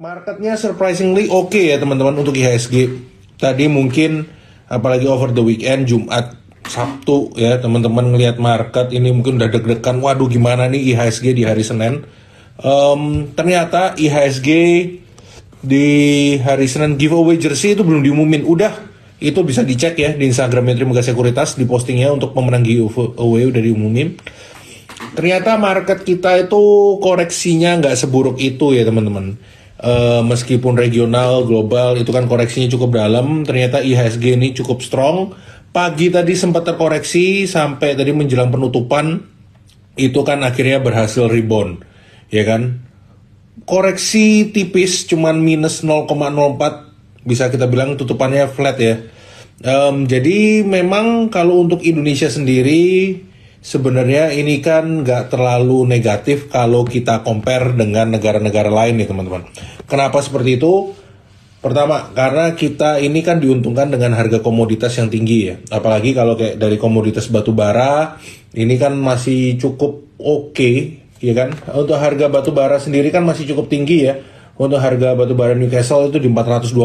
Marketnya surprisingly oke okay ya teman-teman untuk IHSG. Tadi mungkin apalagi over the weekend Jumat Sabtu ya teman-teman ngelihat market ini mungkin udah deg-degan. Waduh gimana nih IHSG di hari Senin? Um, ternyata IHSG di hari Senin giveaway jersey itu belum diumumin. Udah itu bisa dicek ya di Instagram Instagramnya Mega Sekuritas di postingnya untuk pemenang giveaway udah diumumin. Ternyata market kita itu koreksinya nggak seburuk itu ya teman-teman uh, meskipun regional, global itu kan koreksinya cukup dalam, ternyata IHSG ini cukup strong. Pagi tadi sempat terkoreksi sampai tadi menjelang penutupan itu kan akhirnya berhasil rebound, ya kan? Koreksi tipis cuman minus 0,04 bisa kita bilang tutupannya flat ya. Um, jadi memang kalau untuk Indonesia sendiri sebenarnya ini kan nggak terlalu negatif kalau kita compare dengan negara-negara lain nih teman-teman. Kenapa seperti itu? Pertama, karena kita ini kan diuntungkan dengan harga komoditas yang tinggi ya. Apalagi kalau kayak dari komoditas batu bara, ini kan masih cukup oke, okay, ya kan? Untuk harga batu bara sendiri kan masih cukup tinggi ya Oh, untuk harga batu bara Newcastle itu di 420.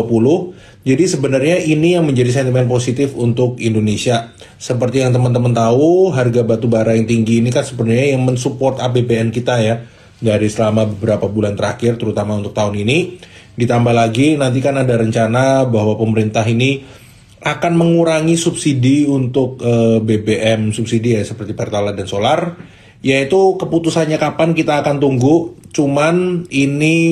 Jadi sebenarnya ini yang menjadi sentimen positif untuk Indonesia. Seperti yang teman-teman tahu, harga batu bara yang tinggi ini kan sebenarnya yang mensupport APBN kita ya dari selama beberapa bulan terakhir terutama untuk tahun ini. Ditambah lagi nanti kan ada rencana bahwa pemerintah ini akan mengurangi subsidi untuk eh, BBM subsidi ya seperti Pertalite dan solar yaitu keputusannya kapan kita akan tunggu cuman ini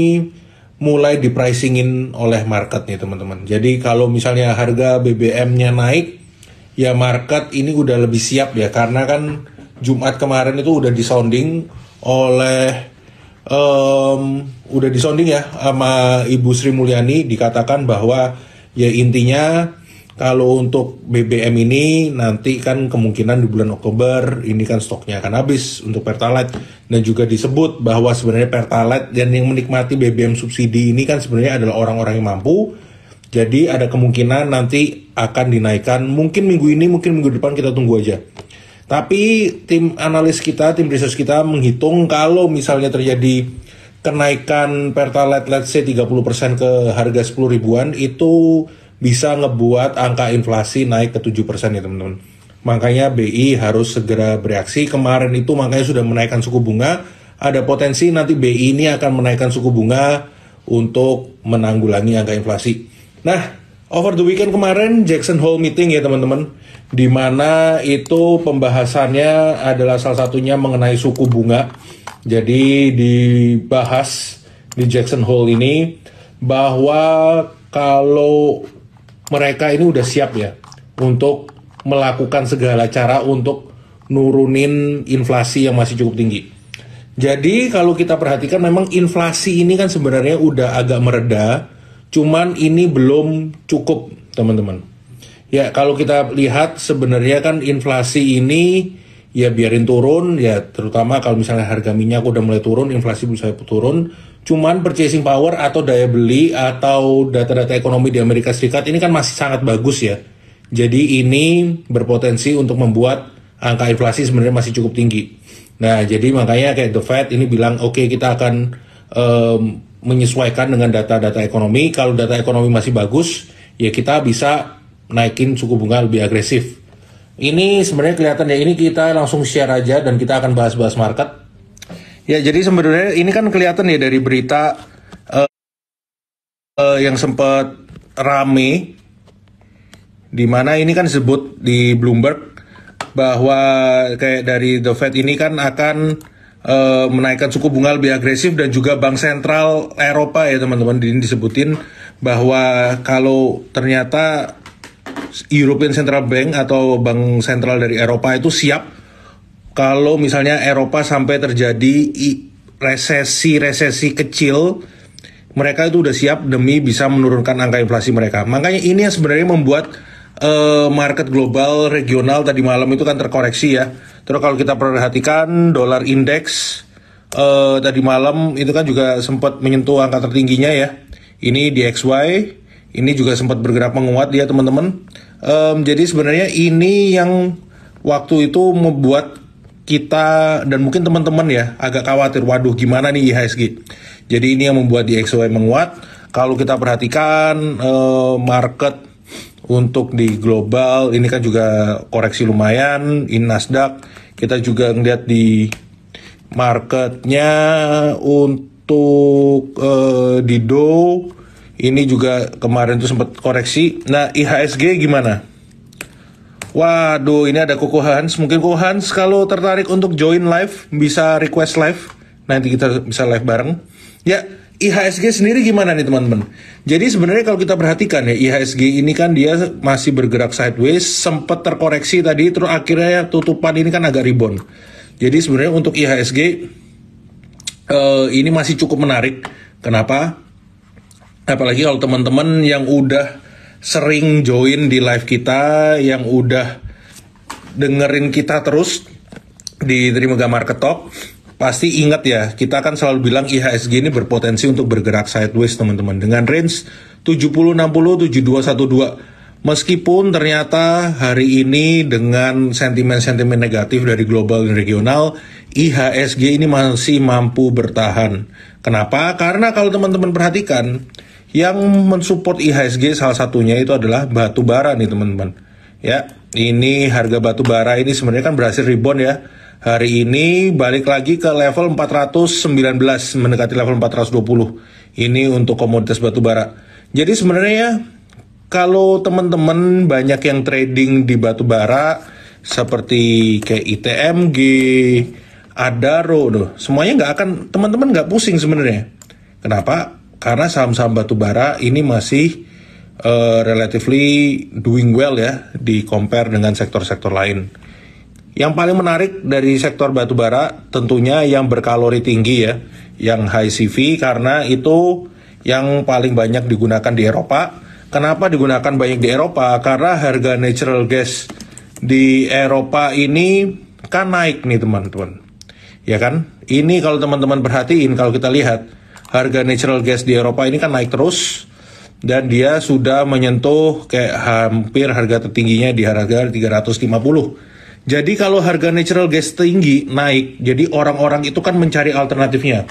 mulai dipricingin oleh market nih teman-teman. Jadi kalau misalnya harga BBM-nya naik, ya market ini udah lebih siap ya karena kan Jumat kemarin itu udah disounding oleh um, udah disounding ya sama Ibu Sri Mulyani dikatakan bahwa ya intinya kalau untuk BBM ini nanti kan kemungkinan di bulan Oktober ini kan stoknya akan habis untuk Pertalite dan juga disebut bahwa sebenarnya Pertalite dan yang menikmati BBM subsidi ini kan sebenarnya adalah orang-orang yang mampu. Jadi ada kemungkinan nanti akan dinaikkan mungkin minggu ini mungkin minggu depan kita tunggu aja. Tapi tim analis kita, tim research kita menghitung kalau misalnya terjadi kenaikan Pertalite let's say 30% ke harga 10 ribuan itu bisa ngebuat angka inflasi naik ke 7% ya teman-teman. Makanya BI harus segera bereaksi. Kemarin itu makanya sudah menaikkan suku bunga. Ada potensi nanti BI ini akan menaikkan suku bunga untuk menanggulangi angka inflasi. Nah, over the weekend kemarin Jackson Hole meeting ya teman-teman. Di mana itu pembahasannya adalah salah satunya mengenai suku bunga. Jadi dibahas di Jackson Hole ini bahwa kalau mereka ini udah siap ya untuk melakukan segala cara untuk nurunin inflasi yang masih cukup tinggi. Jadi kalau kita perhatikan memang inflasi ini kan sebenarnya udah agak mereda, cuman ini belum cukup, teman-teman. Ya, kalau kita lihat sebenarnya kan inflasi ini ya biarin turun ya terutama kalau misalnya harga minyak udah mulai turun, inflasi bisa turun, Cuman purchasing power atau daya beli atau data-data ekonomi di Amerika Serikat ini kan masih sangat bagus ya. Jadi ini berpotensi untuk membuat angka inflasi sebenarnya masih cukup tinggi. Nah, jadi makanya kayak The Fed ini bilang oke okay, kita akan um, menyesuaikan dengan data-data ekonomi. Kalau data ekonomi masih bagus, ya kita bisa naikin suku bunga lebih agresif. Ini sebenarnya kelihatan ya ini kita langsung share aja dan kita akan bahas-bahas market Ya, jadi sebenarnya ini kan kelihatan ya dari berita uh, uh, yang sempat rame, di mana ini kan disebut di Bloomberg bahwa kayak dari The Fed ini kan akan uh, menaikkan suku bunga lebih agresif dan juga bank sentral Eropa ya teman-teman ini disebutin bahwa kalau ternyata European Central Bank atau bank sentral dari Eropa itu siap kalau misalnya Eropa sampai terjadi resesi-resesi kecil, mereka itu udah siap demi bisa menurunkan angka inflasi mereka. Makanya ini yang sebenarnya membuat uh, market global regional tadi malam itu kan terkoreksi ya. Terus kalau kita perhatikan dolar indeks uh, tadi malam itu kan juga sempat menyentuh angka tertingginya ya. Ini di XY, ini juga sempat bergerak menguat ya teman-teman. Um, jadi sebenarnya ini yang waktu itu membuat kita dan mungkin teman-teman ya agak khawatir, waduh gimana nih IHSG. Jadi ini yang membuat di XOE menguat. Kalau kita perhatikan eh, market untuk di global ini kan juga koreksi lumayan. in Nasdaq kita juga ngeliat di marketnya untuk eh, di Dow ini juga kemarin tuh sempat koreksi. Nah IHSG gimana? Waduh, ini ada Koko Hans. Mungkin Koko Hans kalau tertarik untuk join live, bisa request live. Nanti kita bisa live bareng. Ya, IHSG sendiri gimana nih teman-teman? Jadi sebenarnya kalau kita perhatikan ya, IHSG ini kan dia masih bergerak sideways, sempat terkoreksi tadi, terus akhirnya tutupan ini kan agak rebound. Jadi sebenarnya untuk IHSG uh, eh, ini masih cukup menarik. Kenapa? Apalagi kalau teman-teman yang udah sering join di live kita yang udah dengerin kita terus di Trimega Market Talk pasti ingat ya kita kan selalu bilang IHSG ini berpotensi untuk bergerak sideways teman-teman dengan range 70 60 7212 meskipun ternyata hari ini dengan sentimen-sentimen negatif dari global dan regional IHSG ini masih mampu bertahan kenapa karena kalau teman-teman perhatikan yang mensupport IHSG salah satunya itu adalah batu bara nih teman-teman. Ya, ini harga batu bara ini sebenarnya kan berhasil rebound ya. Hari ini balik lagi ke level 419 mendekati level 420. Ini untuk komoditas batu bara. Jadi sebenarnya ya, kalau teman-teman banyak yang trading di batu bara seperti kayak ITMG, Adaro, tuh, semuanya nggak akan teman-teman nggak pusing sebenarnya. Kenapa? karena saham-saham batubara ini masih uh, relatively doing well ya di compare dengan sektor-sektor lain. Yang paling menarik dari sektor batubara tentunya yang berkalori tinggi ya, yang high CV karena itu yang paling banyak digunakan di Eropa. Kenapa digunakan banyak di Eropa? Karena harga natural gas di Eropa ini kan naik nih teman-teman. Ya kan? Ini kalau teman-teman perhatiin kalau kita lihat harga natural gas di Eropa ini kan naik terus dan dia sudah menyentuh kayak hampir harga tertingginya di harga 350. Jadi kalau harga natural gas tinggi naik, jadi orang-orang itu kan mencari alternatifnya.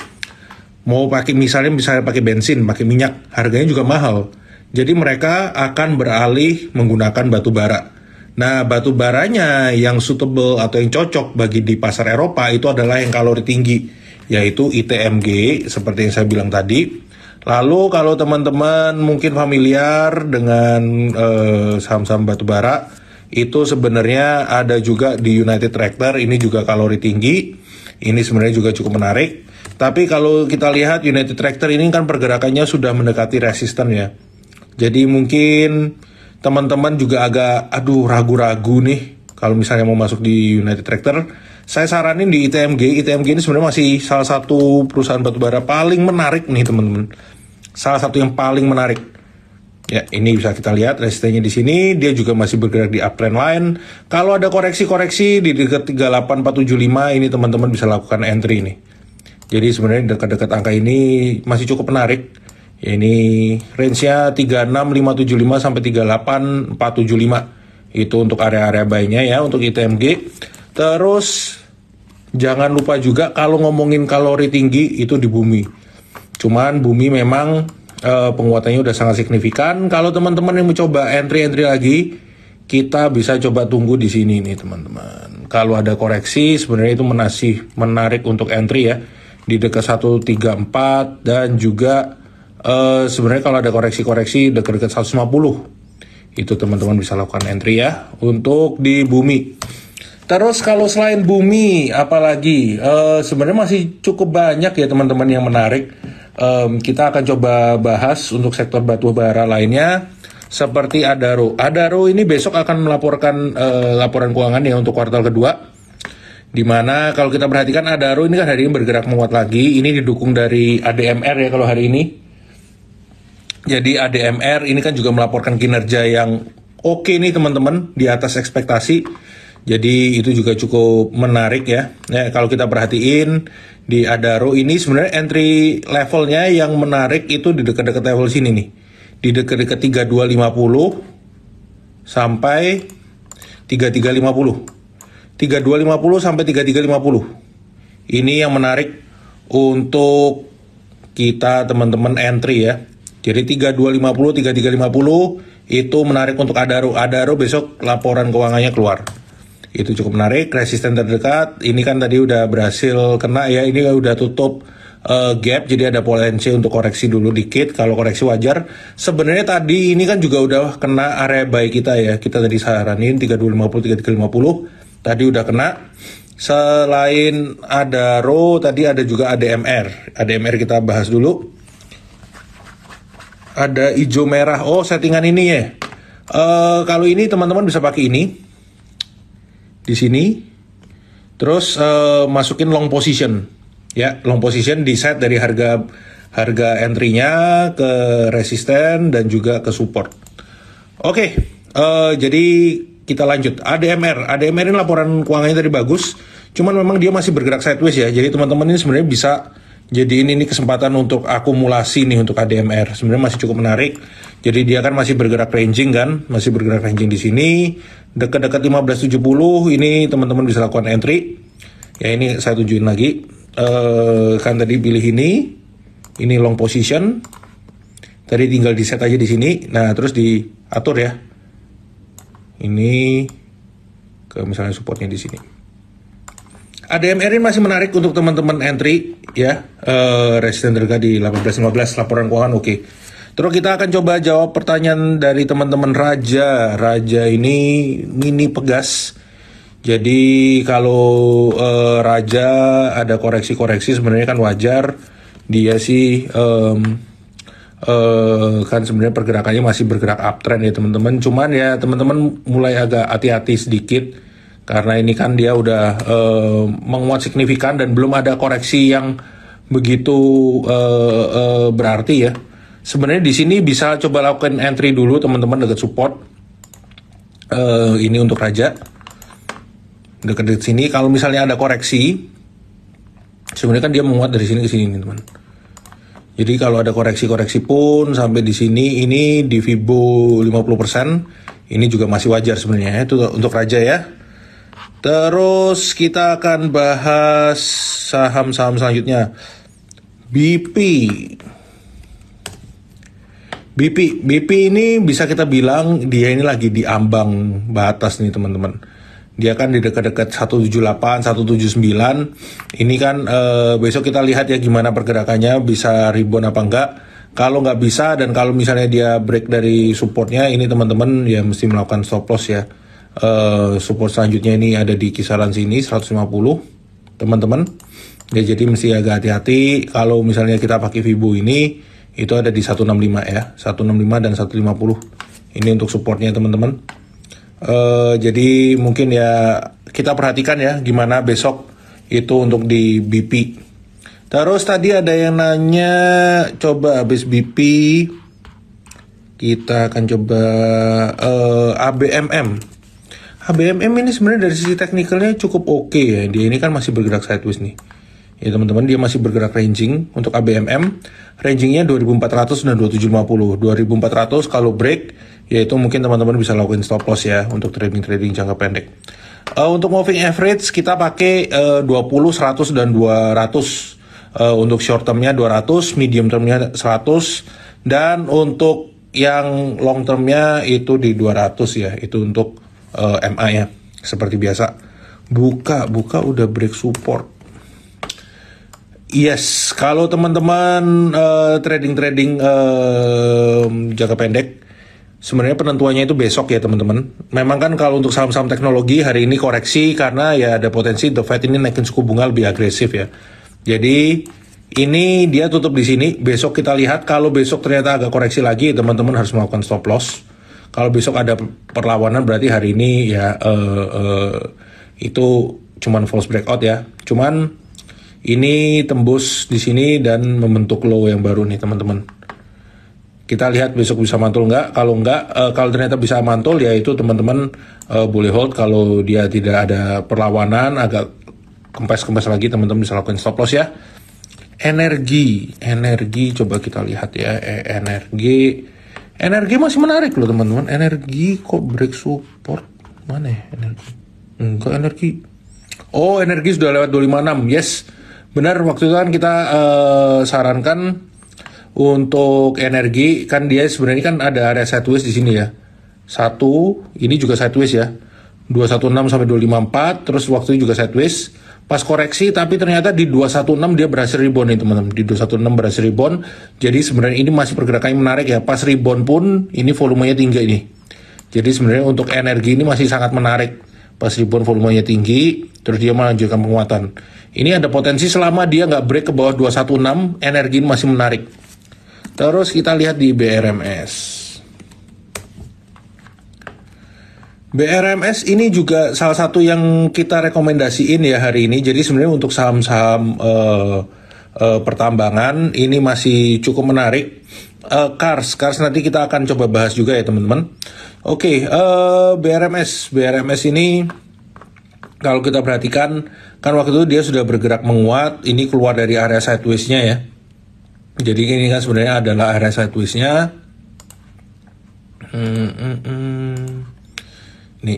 Mau pakai misalnya misalnya pakai bensin, pakai minyak, harganya juga mahal. Jadi mereka akan beralih menggunakan batu bara. Nah, batu baranya yang suitable atau yang cocok bagi di pasar Eropa itu adalah yang kalori tinggi yaitu ITMG seperti yang saya bilang tadi. Lalu kalau teman-teman mungkin familiar dengan eh, saham-saham batubara, itu sebenarnya ada juga di United Tractor, ini juga kalori tinggi, ini sebenarnya juga cukup menarik. Tapi kalau kita lihat United Tractor ini kan pergerakannya sudah mendekati resisten ya. Jadi mungkin teman-teman juga agak aduh ragu-ragu nih kalau misalnya mau masuk di United Tractor saya saranin di ITMG, ITMG ini sebenarnya masih salah satu perusahaan batubara paling menarik nih teman-teman. Salah satu yang paling menarik. Ya, ini bisa kita lihat resistennya di sini, dia juga masih bergerak di uptrend line. Kalau ada koreksi-koreksi di dekat 38475 ini teman-teman bisa lakukan entry ini. Jadi sebenarnya dekat-dekat angka ini masih cukup menarik. Ini range-nya 36575 sampai 38475. Itu untuk area-area buy-nya ya untuk ITMG. Terus jangan lupa juga kalau ngomongin kalori tinggi itu di bumi. Cuman bumi memang e, penguatannya udah sangat signifikan. Kalau teman-teman yang mencoba entry-entry lagi, kita bisa coba tunggu di sini nih teman-teman. Kalau ada koreksi sebenarnya itu menasih menarik untuk entry ya di dekat 134 dan juga e, sebenarnya kalau ada koreksi-koreksi dekat-dekat 150 itu teman-teman bisa lakukan entry ya untuk di bumi. Terus kalau selain bumi, apalagi uh, sebenarnya masih cukup banyak ya teman-teman yang menarik. Um, kita akan coba bahas untuk sektor batu bara lainnya seperti Adaro. Adaro ini besok akan melaporkan uh, laporan keuangan ya untuk kuartal kedua. Dimana kalau kita perhatikan Adaro ini kan hari ini bergerak menguat lagi. Ini didukung dari ADMR ya kalau hari ini. Jadi ADMR ini kan juga melaporkan kinerja yang oke okay nih teman-teman di atas ekspektasi jadi itu juga cukup menarik ya. ya kalau kita perhatiin di Adaro ini sebenarnya entry levelnya yang menarik itu di dekat-dekat level sini nih. Di dekat-dekat 3250 sampai 3350. 3250 sampai 3350. Ini yang menarik untuk kita teman-teman entry ya. Jadi 3250, 3350 itu menarik untuk Adaro. Adaro besok laporan keuangannya keluar. Itu cukup menarik. Resisten terdekat ini kan tadi udah berhasil kena ya. Ini udah tutup uh, gap jadi ada potensi untuk koreksi dulu dikit. Kalau koreksi wajar. Sebenarnya tadi ini kan juga udah kena area buy kita ya. Kita tadi saranin 3250 3350. Tadi udah kena. Selain ada RO tadi ada juga ADMR. ADMR kita bahas dulu. Ada hijau merah. Oh, settingan ini ya. Uh, kalau ini teman-teman bisa pakai ini di sini. Terus uh, masukin long position. Ya, long position di set dari harga harga entry-nya ke resisten dan juga ke support. Oke, okay, uh, eh, jadi kita lanjut. ADMR, ADMR ini laporan keuangannya tadi bagus, cuman memang dia masih bergerak sideways ya. Jadi teman-teman ini sebenarnya bisa jadi ini, ini kesempatan untuk akumulasi nih untuk ADMR. Sebenarnya masih cukup menarik. Jadi dia kan masih bergerak ranging kan, masih bergerak ranging di sini dekat-dekat 1570 ini teman-teman bisa lakukan entry ya ini saya tujuin lagi eh, kan tadi pilih ini ini long position tadi tinggal di set aja di sini nah terus diatur ya ini ke misalnya supportnya di sini ADMR ini masih menarik untuk teman-teman entry ya eh, resisten harga di 1815 laporan keuangan oke okay. Terus kita akan coba jawab pertanyaan dari teman-teman Raja. Raja ini mini pegas. Jadi kalau uh, Raja ada koreksi-koreksi sebenarnya kan wajar. Dia sih um, uh, kan sebenarnya pergerakannya masih bergerak uptrend ya teman-teman. Cuman ya teman-teman mulai agak hati-hati sedikit karena ini kan dia udah uh, menguat signifikan dan belum ada koreksi yang begitu uh, uh, berarti ya. Sebenarnya di sini bisa coba lakukan entry dulu teman-teman dekat support. Uh, ini untuk raja. Dekat-dekat sini kalau misalnya ada koreksi sebenarnya kan dia menguat dari sini ke sini nih, teman. Jadi kalau ada koreksi-koreksi pun sampai di sini ini di fibo 50% ini juga masih wajar sebenarnya ya, itu untuk raja ya. Terus kita akan bahas saham-saham selanjutnya. BP BP BP ini bisa kita bilang dia ini lagi di ambang batas nih teman-teman. Dia kan di dekat-dekat 178, 179. Ini kan e, besok kita lihat ya gimana pergerakannya bisa ribuan apa enggak. Kalau nggak bisa dan kalau misalnya dia break dari supportnya ini teman-teman ya mesti melakukan stop loss ya. E, support selanjutnya ini ada di kisaran sini 150 teman-teman. Ya jadi mesti agak hati-hati kalau misalnya kita pakai Vibo ini itu ada di 165 ya 165 dan 150 ini untuk supportnya teman-teman uh, jadi mungkin ya kita perhatikan ya gimana besok itu untuk di BP terus tadi ada yang nanya coba habis BP kita akan coba uh, eh, ABMM ABMM ini sebenarnya dari sisi teknikalnya cukup oke okay ya. Dia ini kan masih bergerak sideways nih ya teman-teman dia masih bergerak ranging untuk ABMM rangingnya 2400 dan 2750 2400 kalau break yaitu mungkin teman-teman bisa lakuin stop loss ya untuk trading-trading jangka pendek uh, untuk moving average kita pakai uh, 20 100 dan 200 uh, eh, untuk short termnya 200 medium termnya 100 dan untuk yang long termnya itu di 200 ya itu untuk uh, eh, MA ya seperti biasa buka buka udah break support Yes, kalau teman-teman eh, trading-trading uh, jangka pendek, sebenarnya penentuannya itu besok ya teman-teman. Memang kan kalau untuk saham-saham teknologi hari ini koreksi karena ya ada potensi The Fed ini naikin suku bunga lebih agresif ya. Jadi ini dia tutup di sini. Besok kita lihat kalau besok ternyata agak koreksi lagi, teman-teman harus melakukan stop loss. Kalau besok ada perlawanan berarti hari ini ya uh, uh, itu cuman false breakout ya. Cuman ini tembus di sini dan membentuk low yang baru nih teman-teman. Kita lihat besok bisa mantul nggak. Kalau nggak, e, kalau ternyata bisa mantul ya itu teman-teman e, boleh hold. Kalau dia tidak ada perlawanan, agak kempes-kempes lagi teman-teman bisa lakukan stop loss ya. Energi, energi coba kita lihat ya. E, energi, energi masih menarik loh teman-teman. Energi kok break support mana ya energi? Enggak hmm, energi. Oh energi sudah lewat 256 yes. Benar waktu itu kan kita uh, sarankan untuk energi kan dia sebenarnya kan ada area sideways di sini ya. Satu, ini juga sideways ya. 216 sampai 254, terus waktu itu juga sideways. Pas koreksi tapi ternyata di 216 dia berhasil rebound nih teman-teman. Di 216 berhasil rebound. Jadi sebenarnya ini masih pergerakannya menarik ya. Pas rebound pun ini volumenya tinggi ini. Jadi sebenarnya untuk energi ini masih sangat menarik. Pas rebound volumenya tinggi, Terus dia melanjutkan penguatan. Ini ada potensi selama dia nggak break ke bawah 216, energi ini masih menarik. Terus kita lihat di BRMS. BRMS ini juga salah satu yang kita rekomendasiin ya hari ini. Jadi sebenarnya untuk saham-saham uh, uh, pertambangan ini masih cukup menarik. Uh, Cars, Cars nanti kita akan coba bahas juga ya teman-teman. Oke, okay, uh, BRMS, BRMS ini kalau kita perhatikan kan waktu itu dia sudah bergerak menguat ini keluar dari area sideways-nya ya jadi ini kan sebenarnya adalah area sideways-nya hmm, hmm, hmm.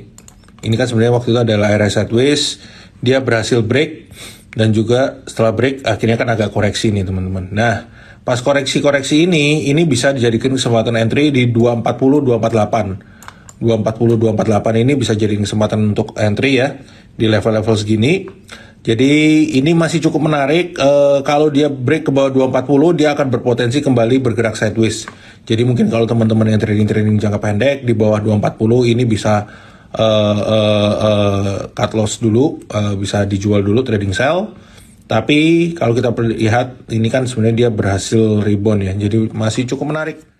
ini kan sebenarnya waktu itu adalah area sideways dia berhasil break dan juga setelah break akhirnya kan agak koreksi nih teman-teman nah pas koreksi-koreksi ini ini bisa dijadikan kesempatan entry di 240 248 240 248 ini bisa jadi kesempatan untuk entry ya di level-level segini. Jadi ini masih cukup menarik. E, kalau dia break ke bawah 240, dia akan berpotensi kembali bergerak sideways. Jadi mungkin kalau teman-teman yang trading-trading jangka pendek di bawah 240 ini bisa Uh, uh, uh, cut loss dulu, uh, bisa dijual dulu trading sell. Tapi kalau kita lihat ini kan sebenarnya dia berhasil rebound ya. Jadi masih cukup menarik.